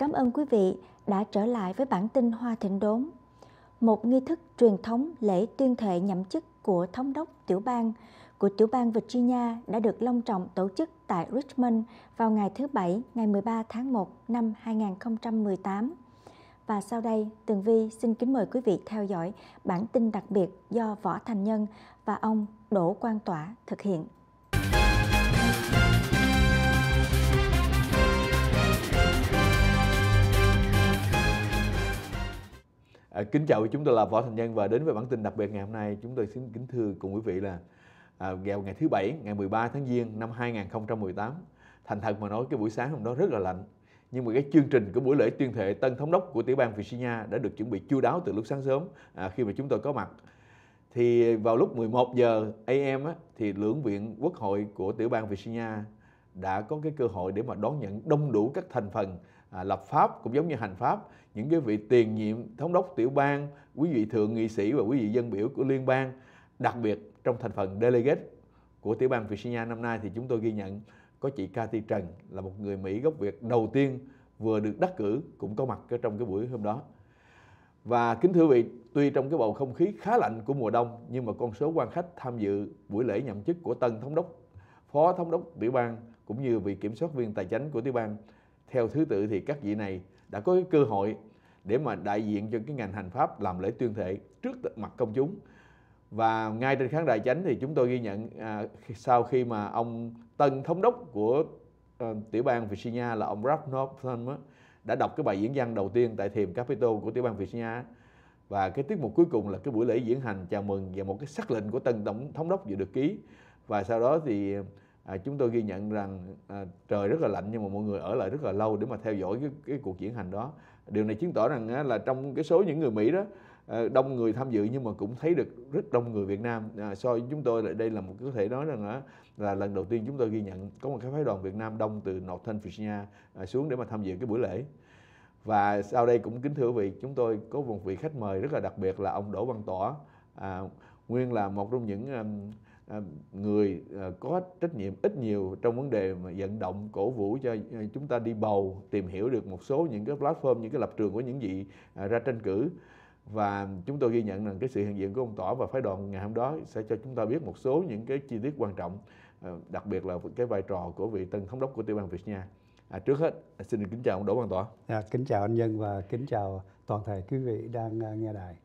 Cảm ơn quý vị đã trở lại với bản tin Hoa Thịnh Đốn. Một nghi thức truyền thống lễ tuyên thệ nhậm chức của thống đốc tiểu bang của tiểu bang Virginia đã được long trọng tổ chức tại Richmond vào ngày thứ Bảy, ngày 13 tháng 1 năm 2018. Và sau đây, Tường Vi xin kính mời quý vị theo dõi bản tin đặc biệt do Võ Thành Nhân và ông Đỗ Quang Tỏa thực hiện. À, kính chào chúng tôi là võ thành nhân và đến với bản tin đặc biệt ngày hôm nay chúng tôi xin kính thưa cùng quý vị là à, vào ngày thứ bảy ngày 13 tháng giêng năm 2018 thành thật mà nói cái buổi sáng hôm đó rất là lạnh nhưng mà cái chương trình của buổi lễ tuyên thệ tân thống đốc của tiểu bang Virginia đã được chuẩn bị chu đáo từ lúc sáng sớm à, khi mà chúng tôi có mặt thì vào lúc 11 giờ AM á, thì lưỡng viện quốc hội của tiểu bang Virginia đã có cái cơ hội để mà đón nhận đông đủ các thành phần à, lập pháp cũng giống như hành pháp những cái vị tiền nhiệm thống đốc tiểu bang quý vị thượng nghị sĩ và quý vị dân biểu của liên bang đặc biệt trong thành phần delegate của tiểu bang Virginia năm nay thì chúng tôi ghi nhận có chị Cathy Trần là một người Mỹ gốc Việt đầu tiên vừa được đắc cử cũng có mặt ở trong cái buổi hôm đó và kính thưa vị tuy trong cái bầu không khí khá lạnh của mùa đông nhưng mà con số quan khách tham dự buổi lễ nhậm chức của tân thống đốc phó thống đốc tiểu bang cũng như vị kiểm soát viên tài chính của tiểu bang theo thứ tự thì các vị này đã có cái cơ hội để mà đại diện cho cái ngành hành pháp làm lễ tuyên thệ trước mặt công chúng và ngay trên khán đài chánh thì chúng tôi ghi nhận à, sau khi mà ông tân thống đốc của à, tiểu bang Virginia là ông Ralph Northam đã đọc cái bài diễn văn đầu tiên tại thiềm Capitol của tiểu bang Virginia và cái tiết mục cuối cùng là cái buổi lễ diễn hành chào mừng và một cái xác lệnh của tân tổng thống đốc vừa được ký và sau đó thì à, chúng tôi ghi nhận rằng à, trời rất là lạnh nhưng mà mọi người ở lại rất là lâu để mà theo dõi cái, cái cuộc diễn hành đó điều này chứng tỏ rằng á, là trong cái số những người mỹ đó à, đông người tham dự nhưng mà cũng thấy được rất đông người Việt Nam à, so với chúng tôi lại đây là một có thể nói rằng á, là lần đầu tiên chúng tôi ghi nhận có một cái phái đoàn Việt Nam đông từ Northern Virginia à, xuống để mà tham dự cái buổi lễ và sau đây cũng kính thưa quý vị chúng tôi có một vị khách mời rất là đặc biệt là ông Đỗ Văn Tỏa à, nguyên là một trong những um, À, người à, có trách nhiệm ít nhiều trong vấn đề mà vận động cổ vũ cho à, chúng ta đi bầu tìm hiểu được một số những cái platform những cái lập trường của những vị ra tranh cử và chúng tôi ghi nhận rằng cái sự hiện diện của ông tỏ và phái đoàn ngày hôm đó sẽ cho chúng ta biết một số những cái chi tiết quan trọng đặc biệt là cái vai trò của vị tân thống đốc của tiểu bang Việt Nha à, trước hết xin kính chào ông Đỗ Văn Tỏ à, kính chào anh Nhân và kính chào toàn thể quý vị đang nghe đài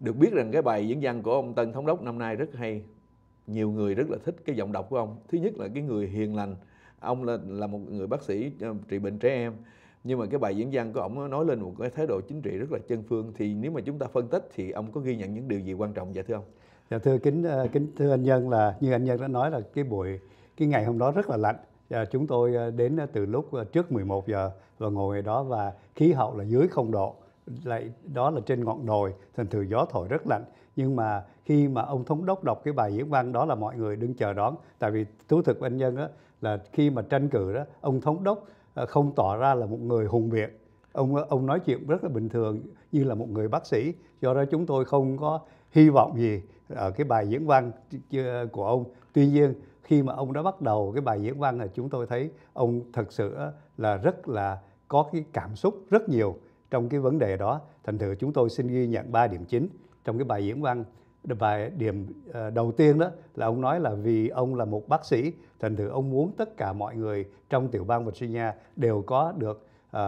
được biết rằng cái bài diễn văn của ông Tân Thống đốc năm nay rất hay nhiều người rất là thích cái giọng đọc của ông thứ nhất là cái người hiền lành ông là là một người bác sĩ ờ, trị bệnh trẻ em nhưng mà cái bài diễn văn của ông nói lên một cái thái độ chính trị rất là chân phương thì nếu mà chúng ta phân tích thì ông có ghi nhận những điều gì quan trọng vậy thưa ông dạ thưa kính ờ, kính thưa anh nhân là như anh nhân đã nói là cái buổi cái ngày hôm đó rất là lạnh và dạ, chúng tôi ờ, đến từ lúc trước 11 giờ và ngồi ở đó và khí hậu là dưới không độ lại đó là trên ngọn đồi thành thử gió thổi rất lạnh nhưng mà khi mà ông thống đốc đọc cái bài diễn văn đó là mọi người đứng chờ đón tại vì thú thực anh nhân đó, là khi mà tranh cử đó ông thống đốc ờ, không tỏ ra là một người hùng biện ông ờ, ông nói chuyện rất là bình thường như là một người bác sĩ do đó chúng tôi không có hy vọng gì ở cái bài diễn văn của ông tuy nhiên khi mà ông đã bắt đầu cái bài diễn văn là chúng tôi thấy ông thật sự là rất là có cái cảm xúc rất nhiều trong cái vấn đề đó thành thử chúng tôi xin ghi nhận ba điểm chính trong cái bài diễn văn bài điểm ờ, đầu tiên đó là ông nói là vì ông là một bác sĩ thành thử ông muốn tất cả mọi người trong tiểu bang Virginia đều có được uh,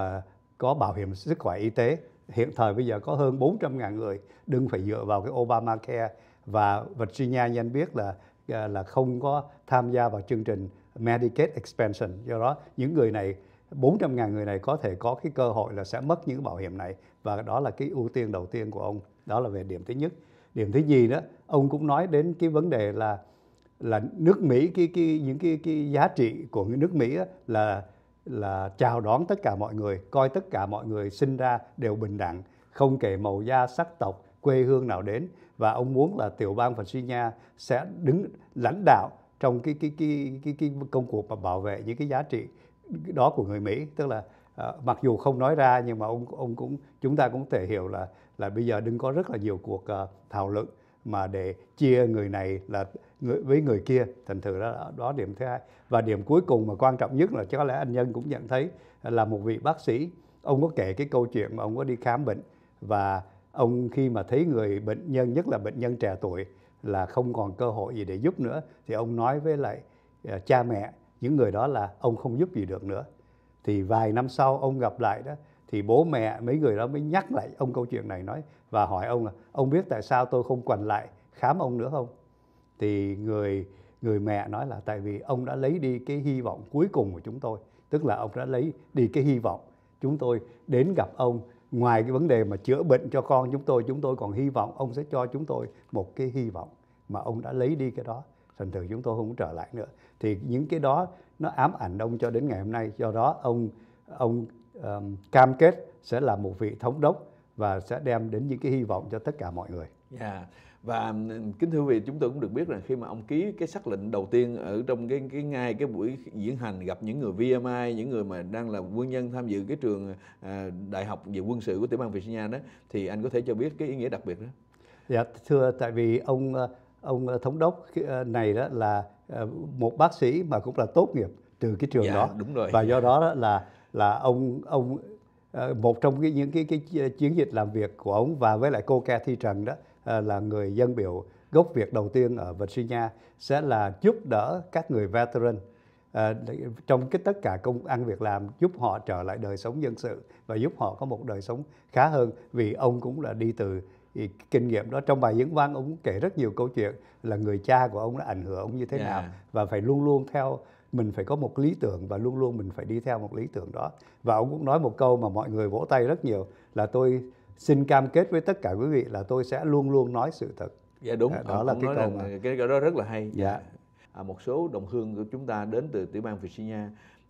có bảo hiểm sức khỏe y tế hiện thời bây giờ có hơn 400.000 người đừng phải dựa vào cái Obamacare và Virginia như anh biết là ờ, là không có tham gia vào chương trình Medicaid expansion do đó những người này 400.000 người này có thể có cái cơ hội là sẽ mất những bảo hiểm này và đó là cái ưu tiên đầu tiên của ông đó là về điểm thứ nhất điểm thứ gì đó ông cũng nói đến cái vấn đề là là nước Mỹ cái cái những cái cái giá trị của nước Mỹ là là chào đón tất cả mọi người coi tất cả mọi người sinh ra đều bình đẳng không kể màu da sắc tộc quê hương nào đến và ông muốn là tiểu bang Virginia sẽ đứng lãnh đạo trong cái cái cái cái, cái công cuộc mà bảo vệ những cái giá trị đó của người Mỹ tức là uh, mặc dù không nói ra nhưng mà ông ông cũng chúng ta cũng thể hiểu là là bây giờ đừng có rất là nhiều cuộc ờ, thảo luận mà để chia người này là người, với người kia thành thử đó đó điểm thứ hai và điểm cuối cùng mà quan trọng nhất là có lẽ anh nhân cũng nhận thấy là một vị bác sĩ ông có kể cái câu chuyện mà ông có đi khám bệnh và ông khi mà thấy người bệnh nhân nhất là bệnh nhân trẻ tuổi là không còn cơ hội gì để giúp nữa thì ông nói với lại ờ, cha mẹ những người đó là ông không giúp gì được nữa thì vài năm sau ông gặp lại đó thì bố mẹ mấy người đó mới nhắc lại ông câu chuyện này nói và hỏi ông là ông biết tại sao tôi không quằn lại khám ông nữa không thì người người mẹ nói là tại vì ông đã lấy đi cái hy vọng cuối cùng của chúng tôi tức là ông đã lấy đi cái hy vọng chúng tôi đến gặp ông ngoài cái vấn đề mà chữa bệnh cho con chúng tôi chúng tôi còn hy vọng ông sẽ cho chúng tôi một cái hy vọng mà ông đã lấy đi cái đó thành thử chúng tôi không trở lại nữa thì những cái đó nó ám ảnh ông cho đến ngày hôm nay do đó ông ông um, cam kết sẽ là một vị thống đốc và sẽ đem đến những cái hy vọng cho tất cả mọi người. Yeah. Dạ. Và kính thưa vị, chúng tôi cũng được biết là khi mà ông ký cái sắc lệnh đầu tiên ở trong cái cái ngay cái buổi diễn hành gặp những người VMI, những người mà đang là quân nhân tham dự cái trường à, đại học về quân sự của tiểu bang Virginia đó thì anh có thể cho biết cái ý nghĩa đặc biệt đó. Dạ thưa tại vì ông ờ, ông thống đốc ờ, này đó là ờ, một bác sĩ mà cũng là tốt nghiệp từ cái trường dạ, đó đúng rồi. và do đó là là ông ông ờ, một trong cái, những cái, cái chiến dịch làm việc của ông và với lại cô Cathy Trần đó ờ, là người dân biểu gốc Việt đầu tiên ở Virginia sẽ là giúp đỡ các người veteran ờ, trong cái tất cả công ăn việc làm giúp họ trở lại đời sống dân sự và giúp họ có một đời sống khá hơn vì ông cũng là đi từ kinh nghiệm đó trong bài diễn văn ông kể rất nhiều câu chuyện là người cha của ông đã ảnh hưởng ông như thế yeah. nào và phải luôn luôn theo mình phải có một lý tưởng và luôn luôn mình phải đi theo một lý tưởng đó và ông cũng nói một câu mà mọi người vỗ tay rất nhiều là tôi xin cam kết với tất cả quý vị là tôi sẽ luôn luôn nói sự thật dạ đúng đó ông là cái câu mà... cái đó rất là hay dạ à, một số đồng hương của chúng ta đến từ tiểu bang Virginia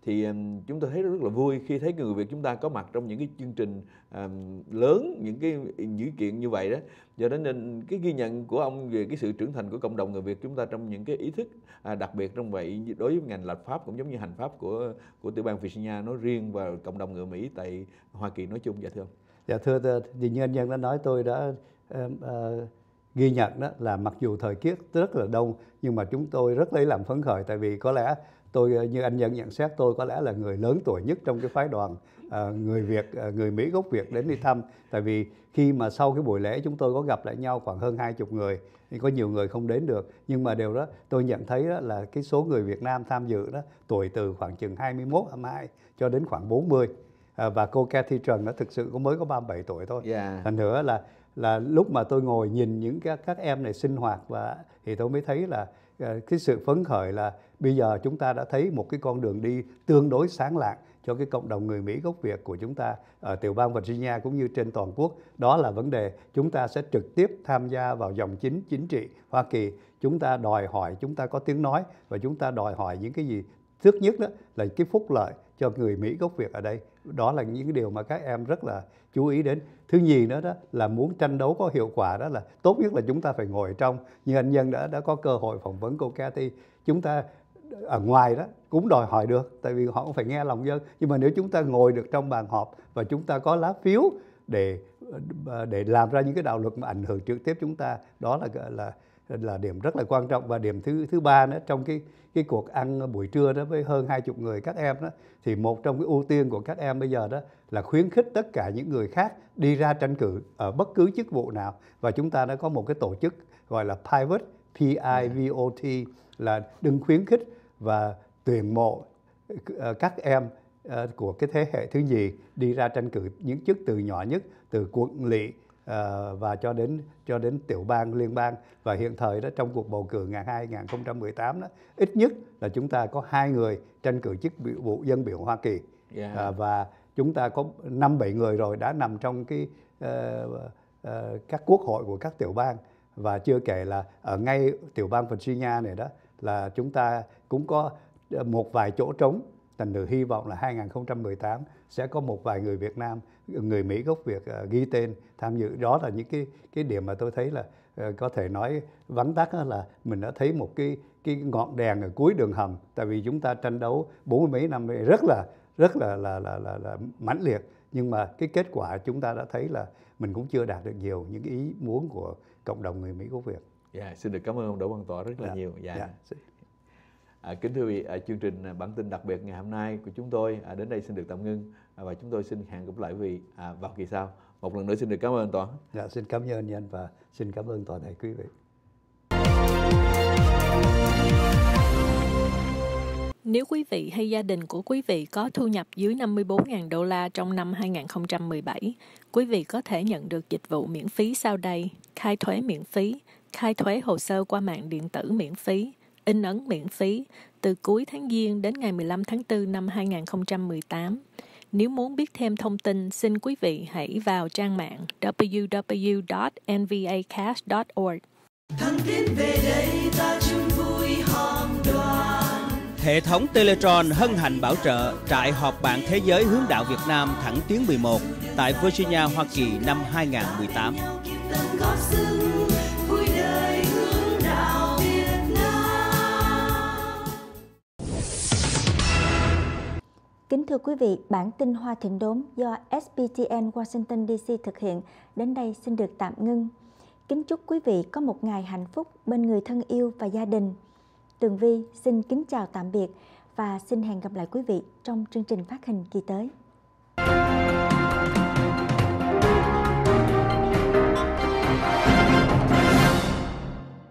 thì chúng tôi thấy rất là vui khi thấy người Việt chúng ta có mặt trong những cái chương trình um, lớn những cái dữ kiện như vậy đó do đó nên cái ghi nhận của ông về cái sự trưởng thành của cộng đồng người Việt chúng ta trong những cái ý thức à, đặc biệt trong vậy đối với ngành lập pháp cũng giống như hành pháp của của tiểu bang Virginia nói riêng và cộng đồng người Mỹ tại Hoa Kỳ nói chung dạ thưa ông dạ thưa thì như anh Nhân đã nói tôi đã um, uh, ghi nhận đó là mặc dù thời tiết rất là đông nhưng mà chúng tôi rất lấy làm phấn khởi tại vì có lẽ tôi ờ, như anh nhân nhận xét tôi có lẽ là người lớn tuổi nhất trong cái phái đoàn ờ, người Việt ờ, người Mỹ gốc Việt đến đi thăm tại vì khi mà sau cái buổi lễ chúng tôi có gặp lại nhau khoảng hơn hai chục người thì có nhiều người không đến được nhưng mà điều đó tôi nhận thấy đó là cái số người Việt Nam tham dự đó tuổi từ khoảng chừng 21 22 cho đến khoảng 40 và cô Kathy Trần nó thực sự cũng mới có 37 tuổi thôi. Yeah. Dạ. Thành nữa là là lúc mà tôi ngồi nhìn những các các em này sinh hoạt và thì tôi mới thấy là Ờ, cái sự phấn khởi là bây giờ chúng ta đã thấy một cái con đường đi tương đối sáng lạng cho cái cộng đồng người Mỹ gốc Việt của chúng ta ở tiểu bang Virginia cũng như trên toàn quốc. Đó là vấn đề chúng ta sẽ trực tiếp tham gia vào dòng chính chính trị Hoa Kỳ. Chúng ta đòi hỏi chúng ta có tiếng nói và chúng ta đòi hỏi những cái gì trước nhất đó là cái phúc lợi cho người Mỹ gốc Việt ở đây. Đó là những điều mà các em rất là chú ý đến. Thứ nhì nữa đó là muốn tranh đấu có hiệu quả đó là tốt nhất là chúng ta phải ngồi trong. Như anh Nhân đã đã có cơ hội phỏng vấn cô Cathy, chúng ta ở ngoài đó cũng đòi hỏi được tại vì họ cũng phải nghe lòng dân nhưng mà nếu chúng ta ngồi được trong bàn họp và chúng ta có lá phiếu để ờ, để làm ra những cái đạo luật mà ảnh hưởng trực tiếp chúng ta đó là là là điểm rất là quan trọng và điểm thứ thứ ba nữa trong cái cái cuộc ăn buổi trưa đó với hơn hai chục người các em đó thì một trong cái ưu tiên của các em bây giờ đó là khuyến khích tất cả những người khác đi ra tranh cử ở bất cứ chức vụ nào và chúng ta đã có một cái tổ chức gọi là pivot P I V O T là đừng khuyến khích và tuyển mộ ờ, các em ờ, của cái thế hệ thứ nhì đi ra tranh cử những chức từ nhỏ nhất từ quận lỵ Ờ, và cho đến cho đến tiểu bang liên bang và hiện thời đó trong cuộc bầu cử ngày 2018 đó ít nhất là chúng ta có hai người tranh cử chức vụ dân biểu Hoa Kỳ yeah. à, và chúng ta có năm bảy người rồi đã nằm trong cái uh, uh, các quốc hội của các tiểu bang và chưa kể là ở ngay tiểu bang Virginia này đó là chúng ta cũng có một vài chỗ trống thành thử hy vọng là 2018 sẽ có một vài người Việt Nam người Mỹ gốc Việt à, ghi tên tham dự đó là những cái cái điểm mà tôi thấy là à, có thể nói vắn tắt là mình đã thấy một cái cái ngọn đèn ở cuối đường hầm tại vì chúng ta tranh đấu bốn mươi mấy năm rất là rất là là là là, là mãnh liệt nhưng mà cái kết quả chúng ta đã thấy là mình cũng chưa đạt được nhiều những ý muốn của cộng đồng người Mỹ gốc Việt. Dạ, yeah, xin được cảm ơn ông Đỗ Văn Tỏ rất là yeah. Dạ, nhiều. Dạ. Yeah. Dạ, À, kính thưa quý vị, à, chương trình à, bản tin đặc biệt ngày hôm nay của chúng tôi à, đến đây xin được tạm ngưng à, và chúng tôi xin hẹn gặp lại quý vị à, vào kỳ sau. Một lần nữa xin được cảm ơn Toàn. Dạ, xin cảm ơn anh và xin cảm ơn toàn thể quý vị. Nếu quý vị hay gia đình của quý vị có thu nhập dưới 54.000 đô la trong năm 2017, quý vị có thể nhận được dịch vụ miễn phí sau đây: khai thuế miễn phí, khai thuế hồ sơ qua mạng điện tử miễn phí, in ấn miễn phí từ cuối tháng Giêng đến ngày 15 tháng 4 năm 2018. Nếu muốn biết thêm thông tin, xin quý vị hãy vào trang mạng www.nvacash.org. Hệ thống Teletron hân hạnh bảo trợ trại họp bạn thế giới hướng đạo Việt Nam thẳng tiếng 11 tại Virginia, Hoa Kỳ năm 2018. Kính thưa quý vị, bản tin Hoa Thịnh Đốn do SPTN Washington DC thực hiện đến đây xin được tạm ngưng. Kính chúc quý vị có một ngày hạnh phúc bên người thân yêu và gia đình. Tường Vi xin kính chào tạm biệt và xin hẹn gặp lại quý vị trong chương trình phát hình kỳ tới.